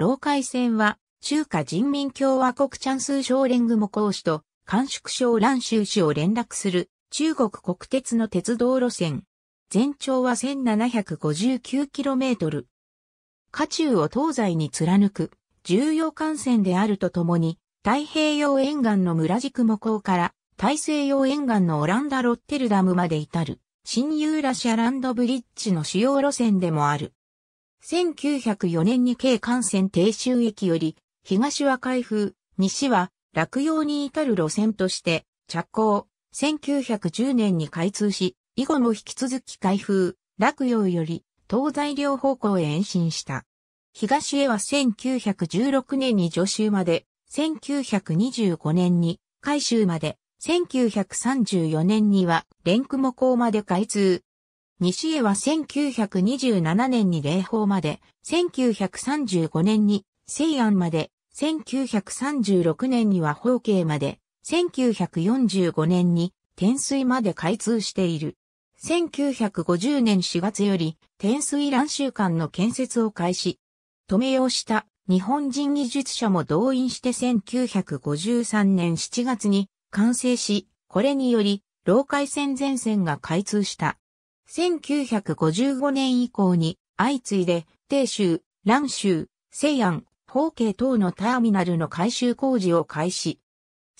老海戦は、中華人民共和国チャンス省連も港市と、甘粛省蘭州市を連絡する、中国国鉄の鉄道路線。全長は 1759km。下中を東西に貫く、重要幹線であるとともに、太平洋沿岸の村地雲港から、大西洋沿岸のオランダ・ロッテルダムまで至る、新ユーラシアランドブリッジの主要路線でもある。1904年に京幹線停州駅より、東は開封、西は落葉に至る路線として、着工、1910年に開通し、以後も引き続き開封、落葉より、東西両方向へ延伸した。東へは1916年に助州まで、1925年に海州まで、1934年には連雲港まで開通、西江は1927年に霊峰まで、1935年に西安まで、1936年には宝慶まで、1945年に天水まで開通している。1950年4月より天水乱州間の建設を開始。止めようした日本人技術者も動員して1953年7月に完成し、これにより、老海線前線が開通した。1955年以降に相次いで、鄭州、蘭州、西安、方慶等のターミナルの改修工事を開始。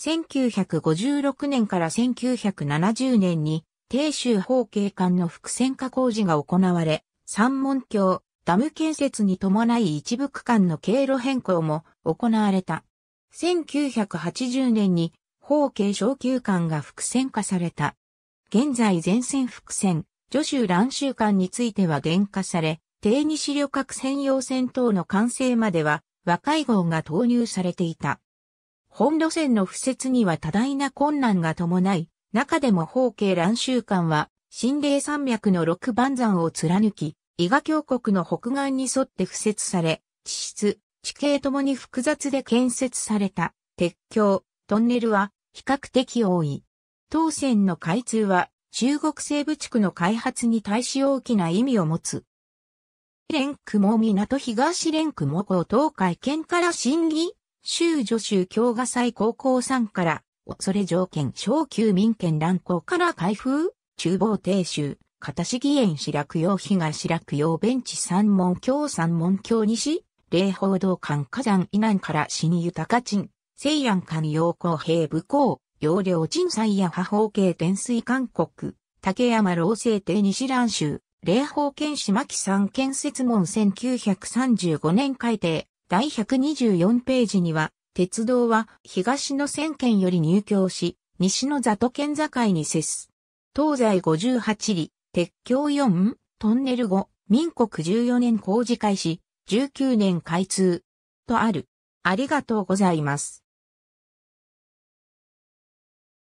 1956年から1970年に、鄭州方慶間の複線化工事が行われ、三門橋、ダム建設に伴い一部区間の経路変更も行われた。1980年に、方慶小級館が複線化された。現在全線複線、助州乱州間については減価され、低西旅客専用線等の完成までは和解号が投入されていた。本路線の敷設には多大な困難が伴い、中でも方形乱州間は、新霊山脈の六番山を貫き、伊賀峡谷の北岸に沿って敷設され、地質、地形ともに複雑で建設された鉄橋、トンネルは比較的多い。当線の開通は中国西部地区の開発に対し大きな意味を持つ。連区も港東連区も高東海県から審議、州女州京賀祭高校んから、恐れ条件小級民権乱行から開封、厨房定州、片市議園白落用東落用ベンチ三門京三門京西、霊報道館火山以南から新豊か鎮、西安館陽光平武高。要領鎮祭や破方形天水韓国、竹山老政帝西蘭州、霊宝剣士牧山建設門1935年改定、第124ページには、鉄道は東の千県より入京し、西の里県境に接す。東西58里、鉄橋4、トンネル5、民国14年工事開始、19年開通。とある。ありがとうございます。